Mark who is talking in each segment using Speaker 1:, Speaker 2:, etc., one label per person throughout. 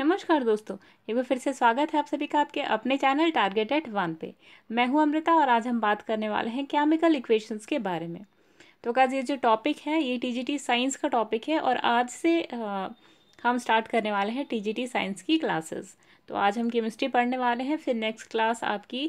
Speaker 1: नमस्कार दोस्तों एक बार फिर से स्वागत है आप सभी का आपके अपने चैनल टारगेट एट वन पे मैं हूं अमृता और आज हम बात करने वाले हैं केमिकल इक्वेशंस के बारे में तो काज ये जो टॉपिक है ये टीजीटी साइंस का टॉपिक है और आज से आ, हम स्टार्ट करने वाले हैं टीजीटी साइंस की क्लासेस तो आज हम केमिस्ट्री पढ़ने वाले हैं फिर नेक्स्ट क्लास आपकी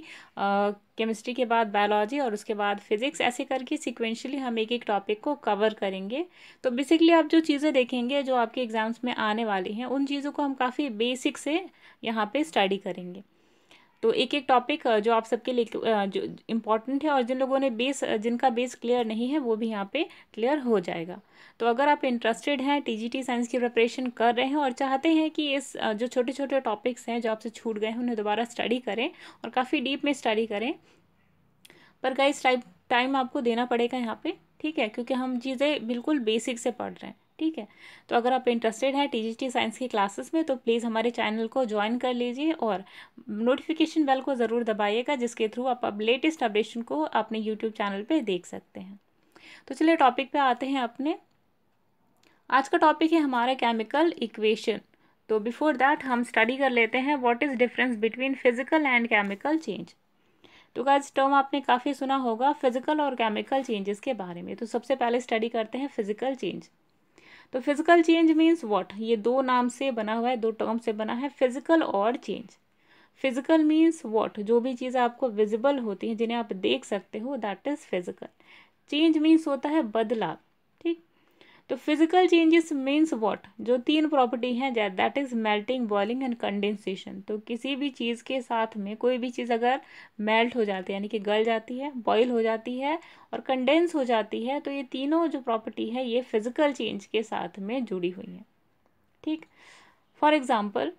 Speaker 1: केमिस्ट्री के बाद बायोलॉजी और उसके बाद फिजिक्स ऐसे करके सिक्वेंशली हम एक एक टॉपिक को कवर करेंगे तो बेसिकली आप जो चीज़ें देखेंगे जो आपके एग्ज़ाम्स में आने वाली हैं उन चीज़ों को हम काफ़ी बेसिक से यहाँ पर स्टडी करेंगे तो एक एक टॉपिक जो आप सबके लिए जो इम्पॉर्टेंट है और जिन लोगों ने बेस जिनका बेस क्लियर नहीं है वो भी यहाँ पे क्लियर हो जाएगा तो अगर आप इंटरेस्टेड हैं टीजीटी साइंस की प्रिपरेशन कर रहे हैं और चाहते हैं कि इस जो छोटे छोटे टॉपिक्स हैं जो आपसे छूट गए हैं उन्हें दोबारा स्टडी करें और काफ़ी डीप में स्टडी करें पर कई टाइप टाइम आपको देना पड़ेगा यहाँ पर ठीक है क्योंकि हम चीज़ें बिल्कुल बेसिक से पढ़ रहे हैं ठीक है तो अगर आप इंटरेस्टेड हैं टीजीटी साइंस की क्लासेस में तो प्लीज़ हमारे चैनल को ज्वाइन कर लीजिए और नोटिफिकेशन बेल को ज़रूर दबाइएगा जिसके थ्रू आप अब लेटेस्ट अपडेशन को अपने यूट्यूब चैनल पर देख सकते हैं तो चलिए टॉपिक पर आते हैं अपने आज का टॉपिक है हमारा केमिकल इक्वेशन तो बिफोर दैट हम स्टडी कर लेते हैं what is difference between physical and chemical change तो गाइज टर्म आपने काफ़ी सुना होगा फिजिकल और केमिकल चेंजेस के बारे में तो सबसे पहले स्टडी करते हैं फिजिकल चेंज तो फिजिकल चेंज मीन्स व्हाट ये दो नाम से बना हुआ है दो टर्म से बना है फिजिकल और चेंज फिजिकल मीन्स व्हाट जो भी चीज़ आपको विजिबल होती है जिन्हें आप देख सकते हो that is physical change means होता है बदलाव तो फिजिकल चेंजेस मीन्स वॉट जो तीन प्रॉपर्टी हैं that that is melting boiling and condensation तो किसी भी चीज़ के साथ में कोई भी चीज़ अगर मेल्ट हो जाती है यानी कि गल जाती है बॉयल हो जाती है और कंडेंस हो जाती है तो ये तीनों जो प्रॉपर्टी है ये फिजिकल चेंज के साथ में जुड़ी हुई हैं ठीक फॉर एग्ज़ाम्पल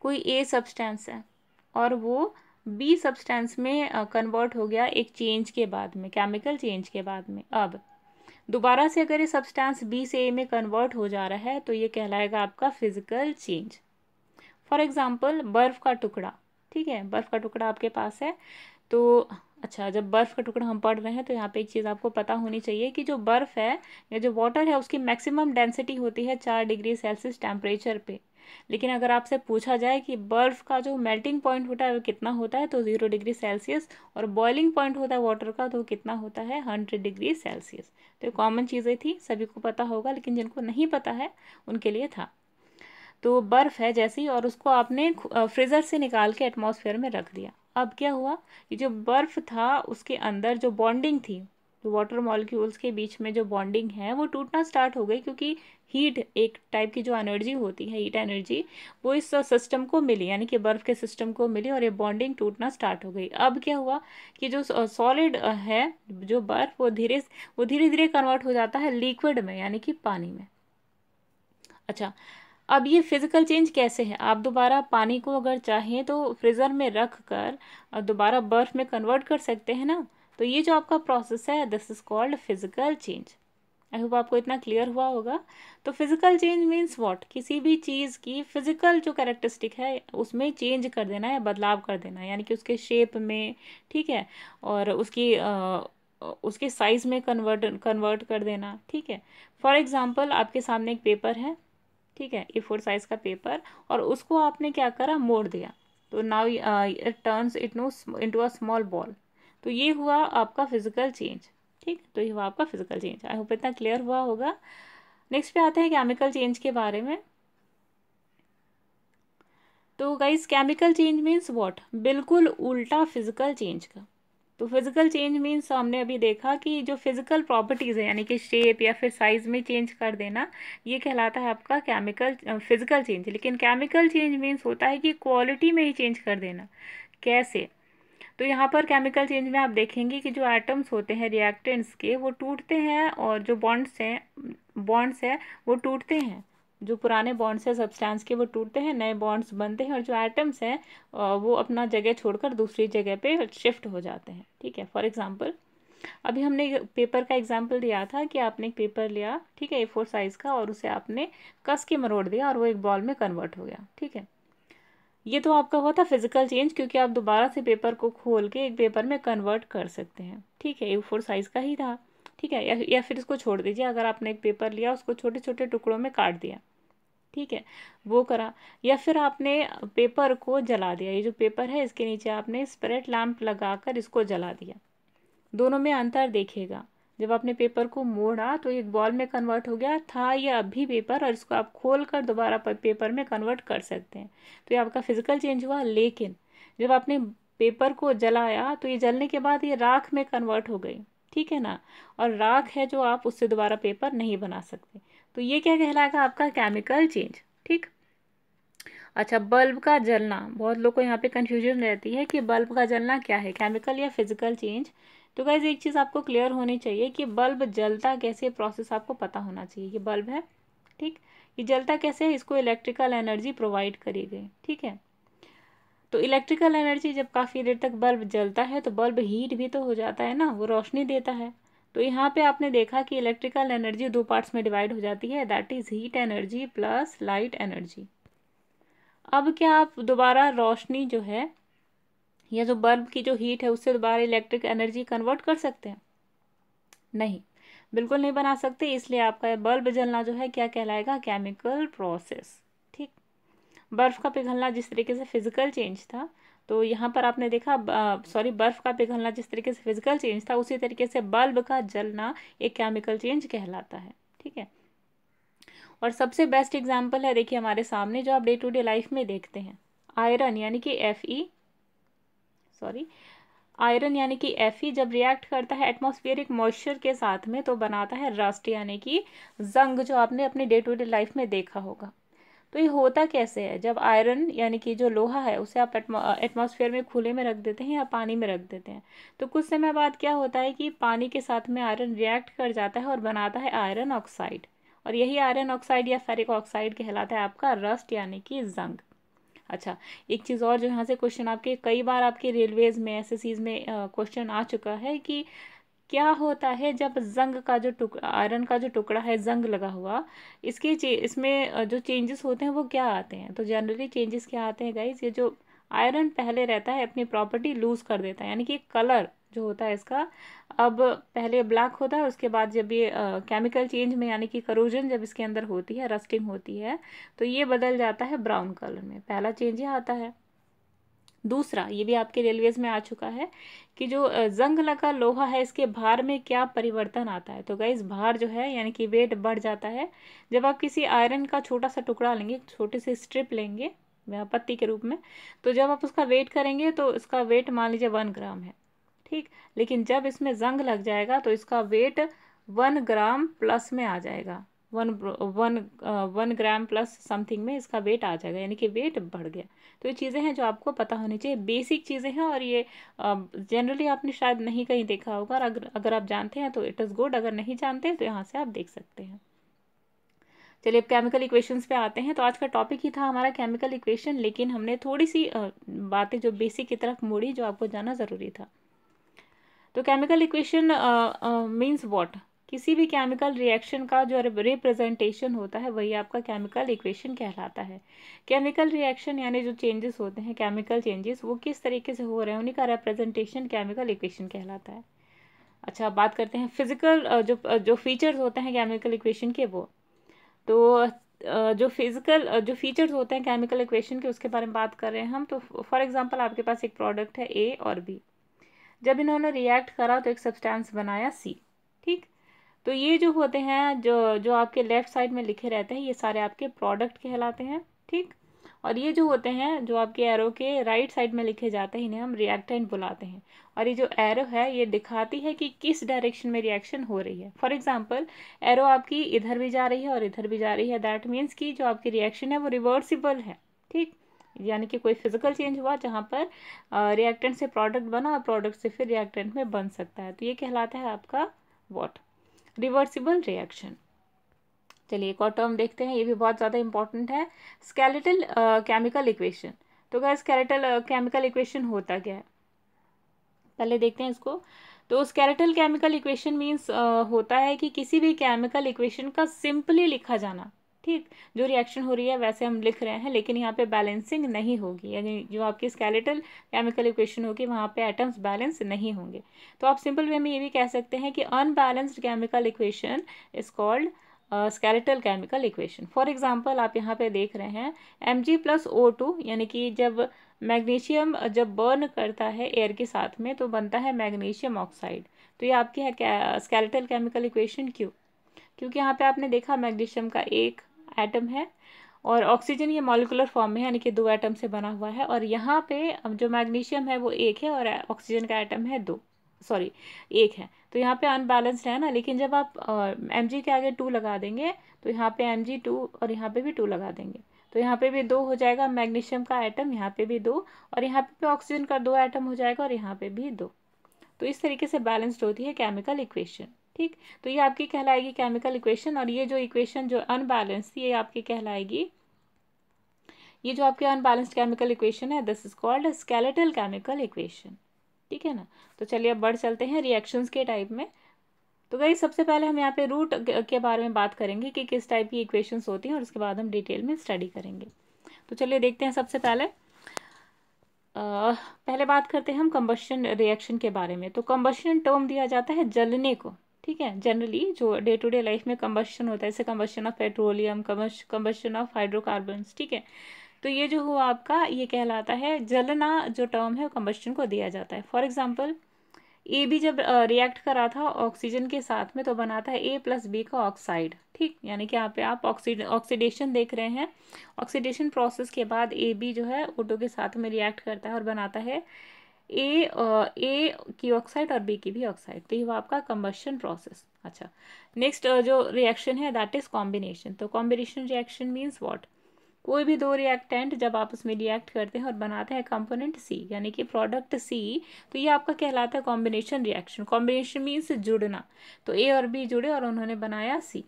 Speaker 1: कोई ए सब्सटेंस है और वो बी सब्सटेंस में कन्वर्ट हो गया एक चेंज के बाद में केमिकल चेंज के बाद में अब दोबारा से अगर ये सब्सटेंस बी से ए में कन्वर्ट हो जा रहा है तो ये कहलाएगा आपका फिजिकल चेंज फॉर एग्ज़ाम्पल बर्फ़ का टुकड़ा ठीक है बर्फ़ का टुकड़ा आपके पास है तो अच्छा जब बर्फ़ का टुकड़ा हम पढ़ रहे हैं तो यहाँ पे एक चीज़ आपको पता होनी चाहिए कि जो बर्फ़ है या जो वाटर है उसकी मैक्सिमम डेंसिटी होती है चार डिग्री सेल्सियस टेम्परेचर पे लेकिन अगर आपसे पूछा जाए कि बर्फ़ का जो मेल्टिंग पॉइंट होता है वो कितना होता है तो ज़ीरो डिग्री सेल्सियस और बॉइलिंग पॉइंट होता है वाटर का तो कितना होता है हंड्रेड डिग्री सेल्सियस तो ये कॉमन चीज़ें थी सभी को पता होगा लेकिन जिनको नहीं पता है उनके लिए था तो बर्फ़ है जैसी और उसको आपने फ्रीज़र से निकाल के एटमोसफेयर में रख दिया अब क्या हुआ कि जो बर्फ़ था उसके अंदर जो बॉन्डिंग थी वाटर मॉलिक्यूल्स के बीच में जो बॉन्डिंग है वो टूटना स्टार्ट हो गई क्योंकि हीट एक टाइप की जो एनर्जी होती है हीट एनर्जी वो इस सिस्टम को मिली यानी कि बर्फ़ के सिस्टम को मिली और ये बॉन्डिंग टूटना स्टार्ट हो गई अब क्या हुआ कि जो सॉलिड है जो बर्फ़ वो धीरे वो धीरे धीरे कन्वर्ट हो जाता है लिक्विड में यानी कि पानी में अच्छा अब ये फिज़िकल चेंज कैसे है आप दोबारा पानी को अगर चाहें तो फ्रीज़र में रख कर दोबारा बर्फ़ में कन्वर्ट कर सकते हैं ना तो ये जो आपका प्रोसेस है this is called physical change I hope आपको इतना क्लियर हुआ होगा तो फिजिकल चेंज मीन्स वॉट किसी भी चीज़ की फिजिकल जो कैरेक्टरिस्टिक है उसमें चेंज कर देना या बदलाव कर देना यानी कि उसके शेप में ठीक है और उसकी आ, उसके साइज़ में कन्वर्ट कन्वर्ट कर देना ठीक है फॉर एग्ज़ाम्पल आपके सामने एक पेपर है ठीक है ए फोर साइज़ का पेपर और उसको आपने क्या करा मोड़ दिया तो now it turns it no into a small ball तो ये हुआ आपका फिजिकल चेंज ठीक तो ये हुआ आपका फिजिकल चेंज आई होप इतना क्लियर हुआ होगा नेक्स्ट पे आते हैं केमिकल चेंज के बारे में तो guys chemical change means what बिल्कुल उल्टा फिजिकल चेंज का तो फिजिकल चेंज मीन्स हमने अभी देखा कि जो फिजिकल प्रॉपर्टीज़ है यानी कि शेप या फिर साइज़ में चेंज कर देना ये कहलाता है आपका केमिकल फिजिकल चेंज लेकिन केमिकल चेंज मीन्स होता है कि क्वालिटी में ही चेंज कर देना कैसे तो यहाँ पर केमिकल चेंज में आप देखेंगे कि जो एटम्स होते हैं रिएक्टेंट्स के वो टूटते हैं और जो बॉन्ड्स हैं बॉन्ड्स हैं वो टूटते हैं जो पुराने बॉन्ड्स हैं सब्सटेंस के वो टूटते हैं नए बॉन्ड्स बनते हैं और जो एटम्स हैं वो अपना जगह छोड़कर दूसरी जगह पे शिफ्ट हो जाते हैं ठीक है फॉर एग्जांपल अभी हमने पेपर का एग्जाम्पल दिया था कि आपने एक पेपर लिया ठीक है ए फोर साइज़ का और उसे आपने कस के मरोड़ दिया और वो एक बॉल में कन्वर्ट हो गया ठीक है ये तो आपका हुआ था फिजिकल चेंज क्योंकि आप दोबारा से पेपर को खोल के एक पेपर में कन्वर्ट कर सकते हैं ठीक है ए फोर साइज़ का ही था ठीक है या, या फिर इसको छोड़ दीजिए अगर आपने एक पेपर लिया उसको छोटे छोटे टुकड़ों में काट दिया ठीक है वो करा या फिर आपने पेपर को जला दिया ये जो पेपर है इसके नीचे आपने स्प्रेड लैम्प लगा इसको जला दिया दोनों में अंतर देखेगा जब आपने पेपर को मोड़ा तो ये बॉल में कन्वर्ट हो गया था या अब भी पेपर और इसको आप खोल कर दोबारा पेपर में कन्वर्ट कर सकते हैं तो ये आपका फिजिकल चेंज हुआ लेकिन जब आपने पेपर को जलाया तो ये जलने के बाद ये राख में कन्वर्ट हो गई ठीक है ना और राख है जो आप उससे दोबारा पेपर नहीं बना सकते तो ये क्या कहलाएगा आपका केमिकल चेंज ठीक अच्छा बल्ब का जलना बहुत लोग को यहाँ पे कन्फ्यूजन रहती है कि बल्ब का जलना क्या है केमिकल या फिजिकल चेंज तो गाइज़ एक चीज़ आपको क्लियर होनी चाहिए कि बल्ब जलता कैसे प्रोसेस आपको पता होना चाहिए ये बल्ब है ठीक ये जलता कैसे है इसको इलेक्ट्रिकल एनर्जी प्रोवाइड करी गई ठीक है तो इलेक्ट्रिकल एनर्जी जब काफ़ी देर तक बल्ब जलता है तो बल्ब हीट भी तो हो जाता है ना वो रोशनी देता है तो यहाँ पे आपने देखा कि इलेक्ट्रिकल एनर्जी दो पार्ट्स में डिवाइड हो जाती है that is heat energy plus light energy अब क्या आप दोबारा रोशनी जो है या जो बल्ब की जो हीट है उससे दोबारा इलेक्ट्रिक एनर्जी कन्वर्ट कर सकते हैं नहीं बिल्कुल नहीं बना सकते इसलिए आपका बल्ब जलना जो है क्या कहलाएगा केमिकल प्रोसेस ठीक बर्फ़ का पिघलना जिस तरीके से फिजिकल चेंज था तो यहाँ पर आपने देखा सॉरी बर्फ़ का पिघलना जिस तरीके से फिजिकल चेंज था उसी तरीके से बल्ब का जलना एक केमिकल चेंज कहलाता है ठीक है और सबसे बेस्ट एग्जाम्पल है देखिए हमारे सामने जो आप डे टू डे लाइफ में देखते हैं आयरन यानी कि एफ ई सॉरी आयरन यानी कि एफ जब रिएक्ट करता है एटमॉस्फेरिक मॉइस्चर के साथ में तो बनाता है रस्ट यानी कि जंग जो आपने अपने डे टू डे लाइफ में देखा होगा तो ये होता कैसे है जब आयरन यानी कि जो लोहा है उसे आप एटमॉस्फेयर में खुले में रख देते हैं या पानी में रख देते हैं तो कुछ समय बाद क्या होता है कि पानी के साथ में आयरन रिएक्ट कर जाता है और बनाता है आयरन ऑक्साइड और यही आयरन ऑक्साइड या फेरिक ऑक्साइड कहलाता है आपका रस्ट यानी कि जंग अच्छा एक चीज़ और जो यहाँ से क्वेश्चन आपके कई बार आपके रेलवेज़ में एस में क्वेश्चन आ चुका है कि क्या होता है जब जंग का जो टुकड़ा आयरन का जो टुकड़ा है जंग लगा हुआ इसके इसमें जो चेंजेस होते हैं वो क्या आते हैं तो जनरली चेंजेस क्या आते हैं गाइज ये जो आयरन पहले रहता है अपनी प्रॉपर्टी लूज़ कर देता है यानी कि कलर जो होता है इसका अब पहले ब्लैक होता है उसके बाद जब ये केमिकल चेंज में यानी कि करोजन जब इसके अंदर होती है रस्टिंग होती है तो ये बदल जाता है ब्राउन कलर में पहला चेंज ये आता है दूसरा ये भी आपके रेलवेज में आ चुका है कि जो जंग लगा लोहा है इसके भार में क्या परिवर्तन आता है तो गाइज भार जो है यानी कि वेट बढ़ जाता है जब आप किसी आयरन का छोटा सा टुकड़ा लेंगे छोटे से स्ट्रिप लेंगे पत्ती के रूप में तो जब आप उसका वेट करेंगे तो इसका वेट मान लीजिए वन ग्राम है ठीक लेकिन जब इसमें जंग लग जाएगा तो इसका वेट वन ग्राम प्लस में आ जाएगा one one one gram plus something में इसका वेट आ जाएगा यानी कि वेट बढ़ गया तो ये चीज़ें हैं जो आपको पता होनी चाहिए बेसिक चीज़ें हैं और ये जनरली um, आपने शायद नहीं कहीं देखा होगा अगर अगर आप जानते हैं तो इट इज़ गुड अगर नहीं जानते तो यहाँ से आप देख सकते हैं चलिए अब केमिकल इक्वेशंस पे आते हैं तो आज का टॉपिक ही था हमारा केमिकल इक्वेशन लेकिन हमने थोड़ी सी uh, बातें जो बेसिक की तरफ मोड़ी जो आपको जाना ज़रूरी था तो केमिकल इक्वेशन मीन्स वॉट किसी भी केमिकल रिएक्शन का जो रिप्रेजेंटेशन होता है वही आपका केमिकल इक्वेशन कहलाता है केमिकल रिएक्शन यानी जो चेंजेस होते हैं केमिकल चेंजेस वो किस तरीके से हो रहे हैं उन्हीं का रिप्रेजेंटेशन केमिकल इक्वेशन कहलाता है अच्छा बात करते हैं फिजिकल uh, जो uh, जो फीचर्स होते हैं केमिकल इक्वेशन के वो तो uh, जो फिजिकल जो फीचर्स होते हैं केमिकल इक्वेशन के उसके बारे में बात कर रहे हैं हम तो फॉर एग्जाम्पल आपके पास एक प्रोडक्ट है ए और बी जब इन्होंने रिएक्ट करा तो एक सब्सटेंस बनाया सी ठीक तो ये जो होते हैं जो जो आपके लेफ़्ट साइड में लिखे रहते हैं ये सारे आपके प्रोडक्ट कहलाते हैं ठीक और ये जो होते हैं जो आपके एरो के राइट साइड में लिखे जाते हैं इन्हें हम रिएक्टेंट बुलाते हैं और ये जो एरो है ये दिखाती है कि किस डायरेक्शन में रिएक्शन हो रही है फॉर एग्जांपल एरो आपकी इधर भी जा रही है और इधर भी जा रही है दैट मीन्स कि जो आपकी रिएक्शन है वो रिवर्सिबल है ठीक यानी कि कोई फिजिकल चेंज हुआ जहाँ पर रिएक्टेंट से प्रोडक्ट बना और प्रोडक्ट से फिर रिएक्टेंट में बन सकता है तो ये कहलाता है आपका वॉट रिवर्सिबल रिएक्शन चलिए एक और टर्म देखते हैं ये भी बहुत ज़्यादा इंपॉर्टेंट है स्केलेटल केमिकल इक्वेशन तो क्या स्केलेटल केमिकल इक्वेशन होता क्या है पहले देखते हैं इसको तो स्केलेटल केमिकल इक्वेशन मीन्स होता है कि किसी भी केमिकल इक्वेशन का सिंपली लिखा जाना ठीक जो रिएक्शन हो रही है वैसे हम लिख रहे हैं लेकिन यहाँ पे बैलेंसिंग नहीं होगी यानी जो आपकी स्केलेटल केमिकल इक्वेशन होगी वहाँ पे एटम्स बैलेंस नहीं होंगे तो आप सिंपल वे में ये भी कह सकते हैं कि unbalanced chemical equation is called skeletal chemical equation for example आप यहाँ पे देख रहे हैं M G plus O two यानी कि जब मैग्नीशियम जब बर्न करता है एयर के साथ में तो बनता है मैग्नीशियम ऑक्साइड तो ये आपकी है स्केलेटल केमिकल इक्वेशन क्यों क्योंकि यहाँ पे आपने देखा मैग्नीशियम का एक एटम है और ऑक्सीजन ये मॉलिकुलर फॉर्म में है यानी कि दो एटम से बना हुआ है और यहाँ पे जो मैग्नीशियम है वो एक है और ऑक्सीजन का एटम है दो सॉरी एक है तो यहाँ पे अनबैलेंस्ड है ना लेकिन जब आप एम uh, के आगे टू लगा देंगे तो यहाँ पे एम टू और यहाँ पे भी टू लगा देंगे तो यहाँ पे भी दो हो जाएगा मैग्नीशियम का आइटम यहाँ पे भी दो और यहाँ पे भी ऑक्सीजन का दो आइटम हो जाएगा और यहाँ पे भी दो तो इस तरीके से बैलेंस्ड होती है केमिकल इक्वेशन ठीक तो ये आपकी कहलाएगी केमिकल इक्वेशन और ये जो इक्वेशन जो अनबैलेंस ये आपकी कहलाएगी ये जो आपके अनबैलेंस्ड केमिकल इक्वेशन है this is called skeletal chemical equation ठीक है ना तो चलिए अब बढ़ चलते हैं रिएक्शंस के टाइप में तो गई सबसे पहले हम यहाँ पे रूट के बारे में बात करेंगे कि किस टाइप की इक्वेशंस होती हैं और उसके बाद हम डिटेल में स्टडी करेंगे तो चलिए देखते हैं सबसे पहले आ, पहले बात करते हैं हम कम्बशन रिएक्शन के बारे में तो कम्बशन टर्म दिया जाता है जलने को ठीक है जनरली जो डे टू डे लाइफ में कम्बशन होता है जैसे combustion of petroleum combustion of hydrocarbons ठीक है तो ये जो हुआ आपका ये कहलाता है जलना जो टर्म है कम्बशन को दिया जाता है फॉर एग्जाम्पल ए भी जब रिएक्ट करा था ऑक्सीजन के साथ में तो बना था ए प्लस बी का ऑक्साइड ठीक यानी कि यहाँ पे आप ऑक्सीड ऑक्सीडेशन देख रहे हैं ऑक्सीडेशन प्रोसेस के बाद ए बी जो है ओटो के साथ में रिएक्ट करता है और बनाता है ए ए की ऑक्साइड और बी की भी ऑक्साइड तो ये हुआ आपका कम्बशन प्रोसेस अच्छा नेक्स्ट जो रिएक्शन है दैट इज कॉम्बिनेशन तो कॉम्बिनेशन रिएक्शन मीन्स वॉट कोई भी दो रिएक्टेंट जब आप उसमें रिएक्ट करते हैं और बनाते हैं कंपोनेंट सी यानी कि प्रोडक्ट सी तो ये आपका कहलाता है कॉम्बिनेशन रिएक्शन कॉम्बिनेशन मीन्स जुड़ना तो ए और बी जुड़े और उन्होंने बनाया सी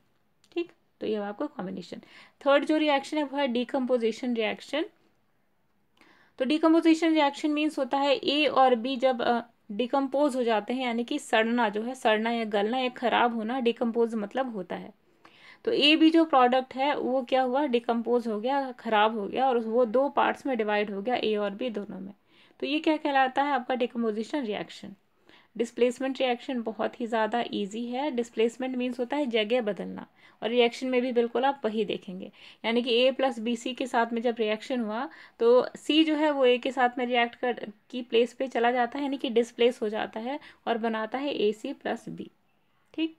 Speaker 1: ठीक तो ये आपका कॉम्बिनेशन थर्ड जो रिएक्शन है वो है डिकम्पोजिशन रिएक्शन तो डिकम्पोजिशन रिएक्शन मीन्स होता है ए और बी जब डिकम्पोज हो जाते हैं यानी कि सड़ना जो है सड़ना या गलना या खराब होना डिकम्पोज मतलब होता है तो ए बी जो प्रोडक्ट है वो क्या हुआ डिकम्पोज हो गया खराब हो गया और वो दो पार्ट्स में डिवाइड हो गया ए और बी दोनों में तो ये क्या कहलाता है आपका डिकम्पोजिशन रिएक्शन डिस्प्लेसमेंट रिएक्शन बहुत ही ज़्यादा ईजी है डिस्प्लेसमेंट मीन्स होता है जगह बदलना और रिएक्शन में भी बिल्कुल आप वही देखेंगे यानी कि ए प्लस बी सी के साथ में जब रिएक्शन हुआ तो सी जो है वो ए के साथ में रिएक्ट कर की प्लेस पे चला जाता है यानी कि डिस्प्लेस हो जाता है और बनाता है ए सी प्लस बी ठीक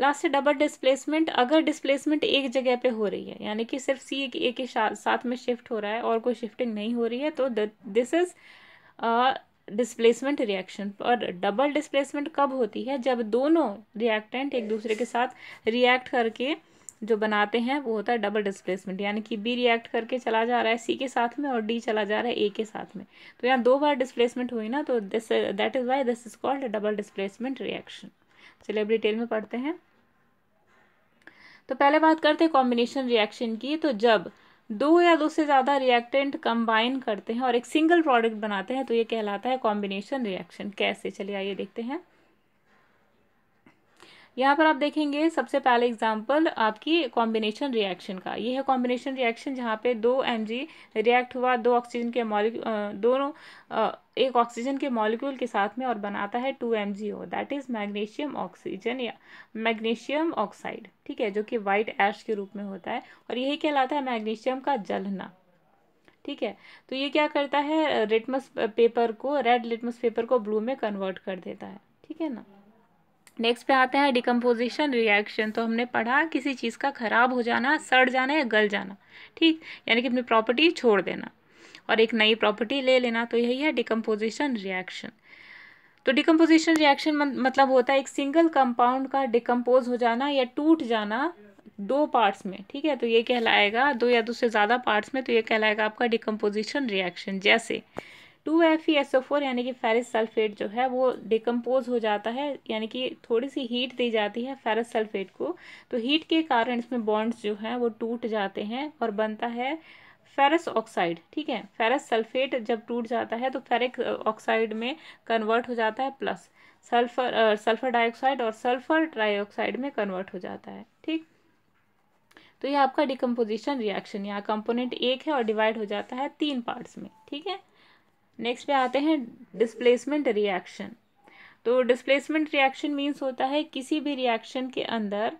Speaker 1: लास्ट से डबल डिस्प्लेसमेंट अगर डिस्प्लेसमेंट एक जगह पे हो रही है यानी कि सिर्फ सी ए के साथ में शिफ्ट हो रहा है और कोई शिफ्टिंग नहीं हो रही है तो दिस इज़ डिस्प्लेसमेंट रिएक्शन पर डबल डिस्प्लेसमेंट कब होती है जब दोनों रिएक्टेंट एक दूसरे के साथ रिएक्ट करके जो बनाते हैं वो होता है डबल डिस्प्लेसमेंट यानी कि बी रिएक्ट करके चला जा रहा है सी के साथ में और डी चला जा रहा है ए के साथ में तो यहाँ दो बार डिस्प्लेसमेंट हुई ना तो this that is why this is called double displacement reaction चलिए अब डिटेल में पढ़ते हैं तो पहले बात करते हैं कॉम्बिनेशन रिएक्शन की तो जब दो या दो से ज़्यादा रिएक्टेंट कंबाइन करते हैं और एक सिंगल प्रोडक्ट बनाते हैं तो ये कहलाता है कॉम्बिनेशन रिएक्शन कैसे चलिए आइए देखते हैं यहाँ पर आप देखेंगे सबसे पहले एग्जाम्पल आपकी कॉम्बिनेशन रिएक्शन का ये है कॉम्बिनेशन रिएक्शन जहाँ पे दो एम रिएक्ट हुआ दो ऑक्सीजन के मॉलिक दोनों एक ऑक्सीजन के मॉलिक्यूल के साथ में और बनाता है two M G O that is magnesium oxygen या मैग्नीशियम ऑक्साइड ठीक है जो कि वाइट ऐश के रूप में होता है और यही कहलाता है मैग्नीशियम का जलना ठीक है तो ये क्या करता है रिटमस पेपर को रेड लिटमस पेपर को ब्लू में कन्वर्ट कर देता है ठीक है ना नेक्स्ट पे आते हैं डिकम्पोजिशन रिएक्शन तो हमने पढ़ा किसी चीज़ का खराब हो जाना सड़ जाना या गल जाना ठीक यानी कि अपनी प्रॉपर्टी छोड़ देना और एक नई प्रॉपर्टी ले लेना तो यही है डिकम्पोजिशन रिएक्शन तो डिकम्पोजिशन रिएक्शन मतलब होता है एक सिंगल कंपाउंड का डिकम्पोज हो जाना या टूट जाना दो पार्ट्स में ठीक है तो ये कहलाएगा दो या दो से ज़्यादा पार्ट्स में तो ये कहलाएगा आपका डिकम्पोजिशन रिएक्शन जैसे two F E S O four यानी कि फेरिस सल्फेट जो है वो डिकम्पोज हो जाता है यानी कि थोड़ी सी हीट दी जाती है फेरिस सल्फेट को तो हीट के कारण इसमें बॉन्ड्स जो हैं वो टूट जाते हैं और बनता है फेरस ऑक्साइड ठीक है फेरस सल्फेट जब टूट जाता है तो फेरिक ऑक्साइड में कन्वर्ट हो जाता है प्लस सल्फर सल्फर डाइऑक्साइड और सल्फर ट्राईऑक्साइड में कन्वर्ट हो जाता है ठीक तो ये आपका डिकम्पोजिशन रिएक्शन यहाँ कंपोनेंट एक है और डिवाइड हो जाता है तीन पार्ट्स में ठीक है नेक्स्ट पे आते हैं डिस्प्लेसमेंट रिएक्शन तो डिस्प्लेसमेंट रिएक्शन मीन्स होता है किसी भी रिएक्शन के अंदर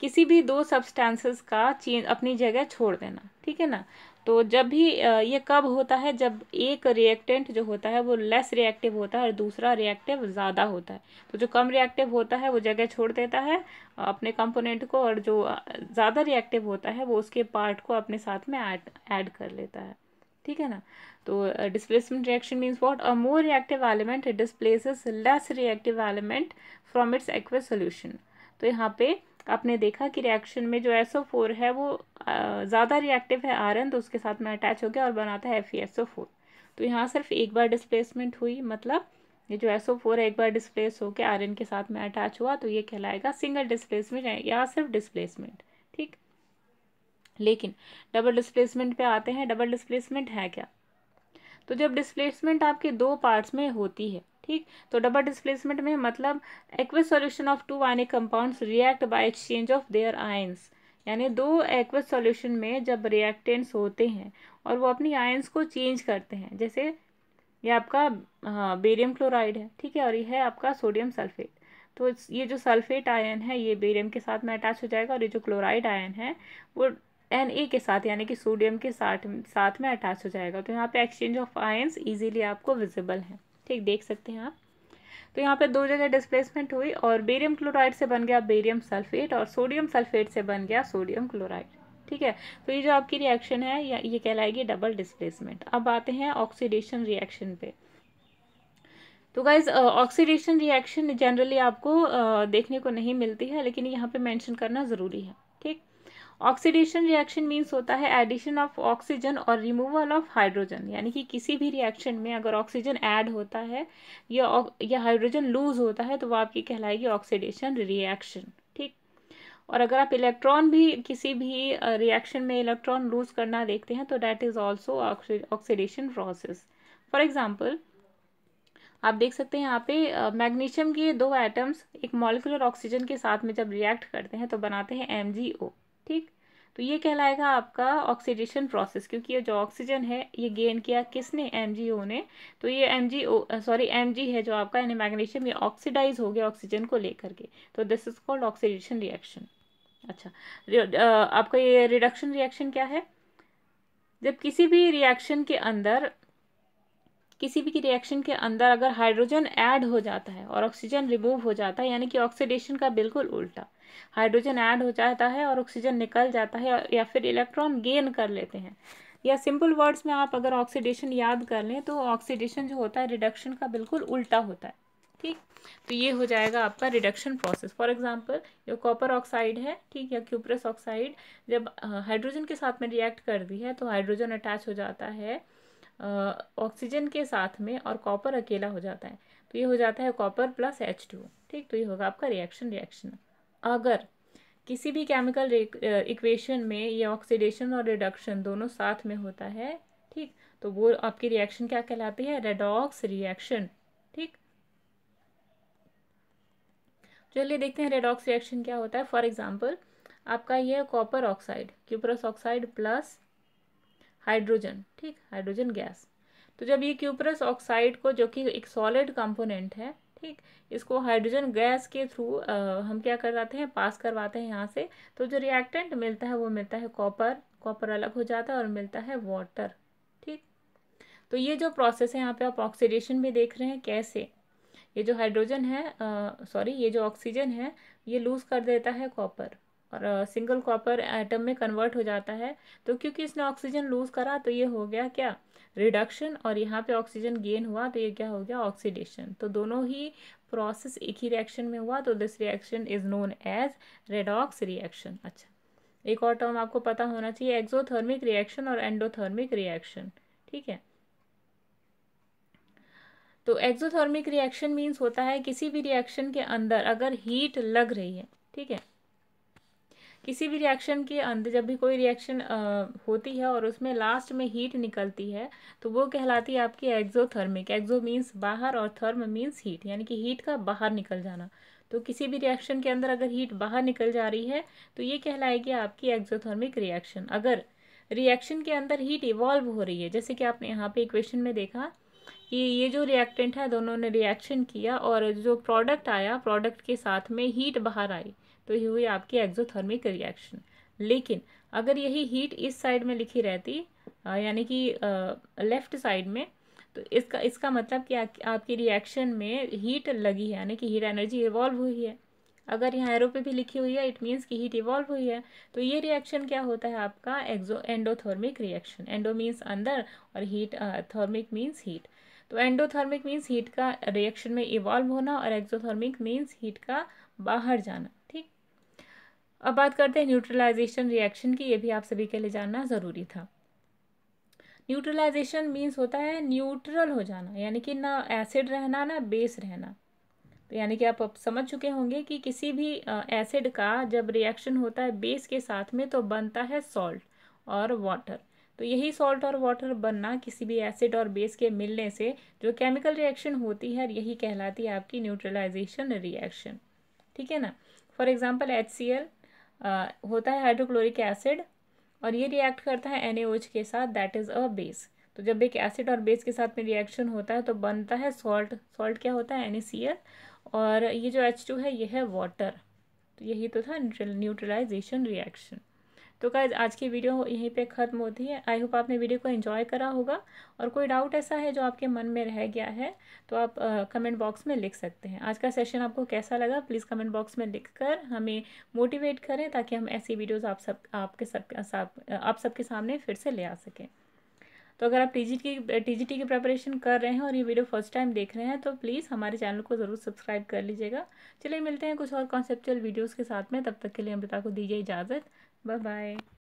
Speaker 1: किसी भी दो सब्सटेंसेस का चेंज अपनी जगह छोड़ देना ठीक है ना तो जब भी ये कब होता है जब एक रिएक्टेंट जो होता है वो लेस रिएक्टिव होता है और दूसरा रिएक्टिव ज़्यादा होता है तो जो कम रिएक्टिव होता है वो जगह छोड़ देता है अपने कंपोनेंट को और जो ज़्यादा रिएक्टिव होता है वो उसके पार्ट को अपने साथ में ऐड ऐड कर लेता है ठीक है ना तो displacement reaction means what a more reactive element displaces less reactive element from its aqueous solution तो यहाँ पे आपने देखा कि रिएक्शन में जो एस फोर है वो ज़्यादा रिएक्टिव है आर तो उसके साथ में अटैच हो गया और बनाता है एफ फोर e तो यहाँ सिर्फ एक बार डिस्प्लेसमेंट हुई मतलब ये जो एस ओ फोर एक बार डिस्प्लेस होकर आर एन के साथ में अटैच हुआ तो ये कहलाएगा सिंगल डिस्प्लेसमेंट या सिर्फ डिस्प्लेसमेंट ठीक लेकिन डबल डिस्प्लेसमेंट पे आते हैं डबल डिस्प्लेसमेंट है क्या तो जब डिस्प्लेसमेंट आपके दो पार्ट्स में होती है ठीक तो डबल डिस्प्लेसमेंट में मतलब aqueous solution of two ionic compounds react by exchange of their ions यानी दो एक्वे सॉल्यूशन में जब रिएक्टेंट्स होते हैं और वो अपनी आयंस को चेंज करते हैं जैसे ये आपका बेरियम हाँ, क्लोराइड है ठीक है और ये है आपका सोडियम सल्फेट तो ये जो सल्फेट आयन है ये बेरियम के साथ में अटैच हो जाएगा और ये जो क्लोराइड आयन है वो एन ए के साथ यानी कि सोडियम के साथ साथ में अटैच हो जाएगा तो यहाँ पे एक्सचेंज ऑफ आयंस इजीली आपको विजिबल है ठीक देख सकते हैं आप तो यहाँ पे दो जगह डिस्प्लेसमेंट हुई और बेरियम क्लोराइड से बन गया बेरियम सल्फेट और सोडियम सल्फेट से बन गया सोडियम क्लोराइड ठीक है तो ये जो आपकी रिएक्शन है ये कहलाएगी डबल डिस्प्लेसमेंट अब आते हैं ऑक्सीडेशन रिएक्शन पे तो गाइज ऑक्सीडेशन रिएक्शन जनरली आपको uh, देखने को नहीं मिलती है लेकिन यहाँ पे मेंशन करना ज़रूरी है ऑक्सीडेशन रिएक्शन मीन्स होता है एडिशन ऑफ ऑक्सीजन और रिमूवल ऑफ हाइड्रोजन यानी कि किसी भी रिएक्शन में अगर ऑक्सीजन ऐड होता है या या हाइड्रोजन लूज होता है तो वो आपकी कहलाएगी ऑक्सीडेशन रिएक्शन ठीक और अगर आप इलेक्ट्रॉन भी किसी भी रिएक्शन में इलेक्ट्रॉन लूज करना देखते हैं तो that is also oxidation process for example आप देख सकते हैं यहाँ पे मैग्नीशियम के दो एटम्स एक मॉलिकुलर ऑक्सीजन के साथ में जब रिएक्ट करते हैं तो बनाते हैं एम ठीक तो ये कहलाएगा आपका ऑक्सीडेशन प्रोसेस क्योंकि ये जो ऑक्सीजन है ये गेन किया किसने एम ने तो ये एम सॉरी एम है जो आपका यानी मैग्नीशियम ये ऑक्सीडाइज हो गया ऑक्सीजन को लेकर के तो this is called oxidation reaction अच्छा आपका ये रिडक्शन रिएक्शन क्या है जब किसी भी रिएक्शन के अंदर किसी भी रिएक्शन के अंदर अगर हाइड्रोजन ऐड हो जाता है और ऑक्सीजन रिमूव हो जाता है यानी कि ऑक्सीडेशन का बिल्कुल उल्टा हाइड्रोजन ऐड हो जाता है और ऑक्सीजन निकल जाता है या फिर इलेक्ट्रॉन गेन कर लेते हैं या सिंपल वर्ड्स में आप अगर ऑक्सीडेशन याद कर लें तो ऑक्सीडेशन जो होता है रिडक्शन का बिल्कुल उल्टा होता है ठीक तो ये हो जाएगा आपका रिडक्शन प्रोसेस फॉर एग्जांपल ये कॉपर ऑक्साइड है ठीक या क्यूप्रस ऑक्साइड जब हाइड्रोजन के साथ में रिएक्ट कर दी है तो हाइड्रोजन अटैच हो जाता है ऑक्सीजन के साथ में और कॉपर अकेला हो जाता है तो ये हो जाता है कॉपर प्लस एच टू ठीक तो ये होगा आपका रिएक्शन रिएक्शन अगर किसी भी केमिकल इक्वेशन में ये ऑक्सीडेशन और रिडक्शन दोनों साथ में होता है ठीक तो वो आपकी रिएक्शन क्या कहलाती है रेडॉक्स रिएक्शन ठीक चलिए देखते हैं रेडॉक्स रिएक्शन क्या होता है फॉर एग्जाम्पल आपका ये copper oxide cuprous oxide plus hydrogen ठीक हाइड्रोजन गैस तो जब ये क्यूपरस ऑक्साइड को जो कि एक सॉलिड कंपोनेंट है ठीक इसको हाइड्रोजन गैस के थ्रू हम क्या करवाते हैं पास करवाते हैं यहाँ से तो जो रिएक्टेंट मिलता है वो मिलता है कॉपर कॉपर अलग हो जाता है और मिलता है वाटर ठीक तो ये जो प्रोसेस है यहाँ पे आप ऑक्सीडेशन भी देख रहे हैं कैसे ये जो हाइड्रोजन है सॉरी ये जो ऑक्सीजन है ये लूज़ कर देता है कॉपर और सिंगल कॉपर एटम में कन्वर्ट हो जाता है तो क्योंकि इसने ऑक्सीजन लूज़ करा तो ये हो गया क्या रिडक्शन और यहाँ पे ऑक्सीजन गेन हुआ तो ये क्या हो गया ऑक्सीडेशन तो दोनों ही प्रोसेस एक ही रिएक्शन में हुआ तो this reaction is known as redox reaction अच्छा एक और टर्म आपको पता होना चाहिए एक्जोथर्मिक रिएक्शन और एंडोथर्मिक रिएक्शन ठीक है तो एक्जोथर्मिक रिएक्शन मीन्स होता है किसी भी रिएक्शन के अंदर अगर हीट लग रही है ठीक है किसी भी रिएक्शन के अंदर जब भी कोई रिएक्शन होती है और उसमें लास्ट में हीट निकलती है तो वो कहलाती है आपकी एक्जोथर्मिक एक्जो मीन्स बाहर और थर्म मीन्स हीट यानी कि हीट का बाहर निकल जाना तो किसी भी रिएक्शन के अंदर अगर हीट बाहर निकल जा रही है तो ये कहलाएगी आपकी एक्जोथर्मिक रिएक्शन अगर रिएक्शन के अंदर हीट इवॉल्व हो रही है जैसे कि आपने यहाँ पे इक्वेशन में देखा कि ये जो रिएक्टेंट है दोनों ने रिएक्शन किया और जो प्रोडक्ट आया प्रोडक्ट के साथ में हीट बाहर आई तो ये हुई आपकी एक्जोथर्मिक रिएक्शन लेकिन अगर यही हीट इस साइड में लिखी रहती यानी कि लेफ़्ट साइड में तो इसका इसका मतलब कि आ, आपकी रिएक्शन में हीट लगी है यानी कि हीट एनर्जी इवॉल्व हुई है अगर यहाँ एरो पे भी लिखी हुई है इट मीन्स कि हीट इवॉल्व हुई है तो ये रिएक्शन क्या होता है आपका exo endothermic reaction endo means अंदर और हीट थर्मिक मीन्स हीट तो एंडोथर्मिक मीन्स हीट का रिएक्शन में इवॉल्व होना और एक्जोथर्मिक मीन्स हीट का बाहर जाना ठीक अब बात करते हैं न्यूट्रलाइजेशन रिएक्शन की ये भी आप सभी के लिए जानना ज़रूरी था न्यूट्रलाइजेशन मीन्स होता है न्यूट्रल हो जाना यानी कि ना एसिड रहना ना बेस रहना तो यानी कि आप समझ चुके होंगे कि किसी भी एसिड का जब रिएक्शन होता है बेस के साथ में तो बनता है सॉल्ट और वाटर तो यही सॉल्ट और वाटर बनना किसी भी एसिड और बेस के मिलने से जो केमिकल रिएक्शन होती है यही कहलाती है आपकी न्यूट्रलाइजेशन रिएक्शन ठीक है ना for example H C L होता है हाइड्रोक्लोरिक एसिड और ये रिएक्ट करता है एन के साथ दैट इज़ अ बेस तो जब एक एसिड और बेस के साथ में रिएक्शन होता है तो बनता है सॉल्ट सॉल्ट क्या होता है एन और ये जो एच है ये है वाटर तो यही तो था न्यूट्रलाइजेशन रिएक्शन तो गाइज आज की वीडियो यहीं पे ख़त्म होती है आई होप आपने वीडियो को एंजॉय करा होगा और कोई डाउट ऐसा है जो आपके मन में रह गया है तो आप कमेंट कमेंट बॉक्स में लिख सकते हैं आज का सेशन आपको कैसा लगा प्लीज़ कमेंट बॉक्स में लिख कर हमें मोटिवेट करें ताकि हम ऐसी वीडियोज़ आप सब आपके सब आप सबके सामने फिर से ले आ सकें तो अगर आप टी की टी की प्रिपरेशन कर रहे हैं और ये वीडियो फर्स्ट टाइम देख रहे हैं तो प्लीज़ हमारे चैनल को ज़रूर सब्सक्राइब कर लीजिएगा चलिए मिलते हैं कुछ और कॉन्सेप्चुअल वीडियोज़ के साथ में तब तक के लिए अमृता को दीजिए इजाज़त Bye bye.